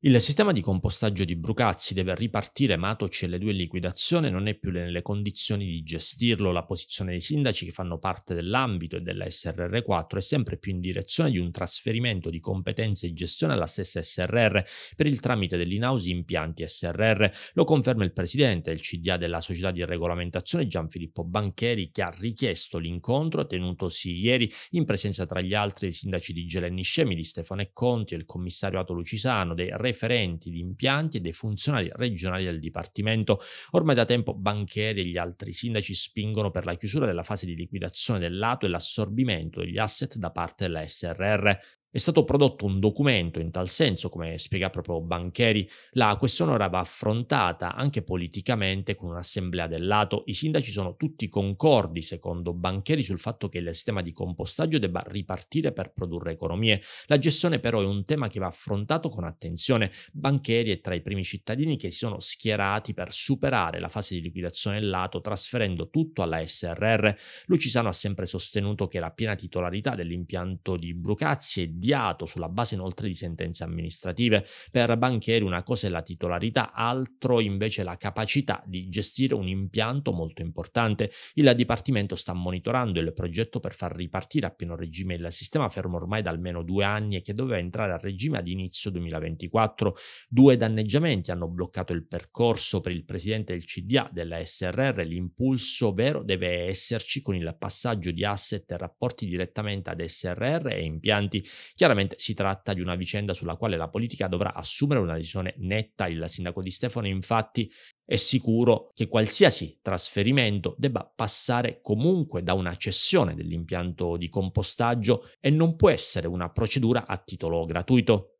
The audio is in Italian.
Il sistema di compostaggio di Brucazzi deve ripartire ma Atoc 2 in liquidazione non è più nelle condizioni di gestirlo, la posizione dei sindaci che fanno parte dell'ambito e della SRR4 è sempre più in direzione di un trasferimento di competenze e gestione alla stessa SRR per il tramite dell'inaus impianti SRR, lo conferma il presidente del CDA della società di regolamentazione Gianfilippo Bancheri che ha richiesto l'incontro tenutosi ieri in presenza tra gli altri dei sindaci di Geleniscemi, di Stefano e Conti e il commissario Ato Lucisano, dei referenti di impianti e dei funzionari regionali del Dipartimento. Ormai da tempo banchieri e gli altri sindaci spingono per la chiusura della fase di liquidazione del lato e l'assorbimento degli asset da parte della SRR. È stato prodotto un documento in tal senso, come spiega proprio Bancheri, la questione ora va affrontata anche politicamente con un'assemblea del lato. I sindaci sono tutti concordi, secondo Bancheri, sul fatto che il sistema di compostaggio debba ripartire per produrre economie. La gestione però è un tema che va affrontato con attenzione. Bancheri è tra i primi cittadini che si sono schierati per superare la fase di liquidazione del lato trasferendo tutto alla SRR. Lucisano ha sempre sostenuto che la piena titolarità dell'impianto di Brucazzi e di studiato sulla base inoltre di sentenze amministrative. Per banchieri una cosa è la titolarità, altro invece la capacità di gestire un impianto molto importante. Il Dipartimento sta monitorando il progetto per far ripartire a pieno regime il sistema fermo ormai da almeno due anni e che doveva entrare a regime ad inizio 2024. Due danneggiamenti hanno bloccato il percorso per il presidente del CDA della SRR. L'impulso vero deve esserci con il passaggio di asset e rapporti direttamente ad SRR e impianti. Chiaramente si tratta di una vicenda sulla quale la politica dovrà assumere una decisione netta. Il sindaco di Stefano infatti è sicuro che qualsiasi trasferimento debba passare comunque da una cessione dell'impianto di compostaggio e non può essere una procedura a titolo gratuito.